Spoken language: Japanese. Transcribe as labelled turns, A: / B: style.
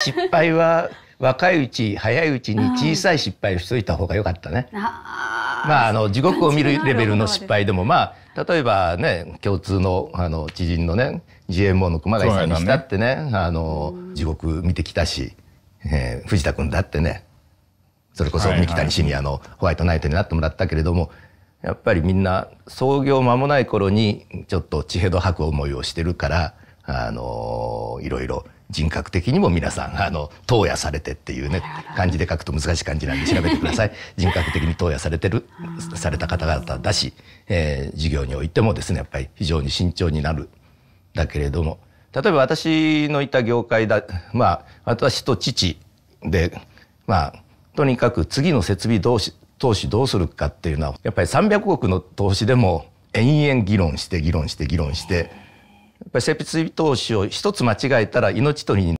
A: 失敗は若いうち早いうちに小さい失敗をしといた方が良かったね。まああの地獄を見るレベルの失敗でもまあ例えばね共通のあの知人のね GMO の熊谷さんにしたってね、あの地獄見てきたし、え藤田君だってねそれこそ三木谷シニアのホワイトナイトになってもらったけれども。やっぱりみんな創業間もない頃にちょっと血平ど吐く思いをしてるから、あのいろいろ人格的にも皆さんあの投与されてっていうね漢字で書くと難しい漢字なんで調べてください 人格的に投与されてるされた方々だし、えー、授業においてもですねやっぱり非常に慎重になるだけれども例えば私のいた業界だまあ私と父でまあとにかく次の設備どうし投資どうするかっていうのはやっぱり300億の投資でも延々議論して議論して議論して。やっぱり設備投資を一つ間違えたら命取りに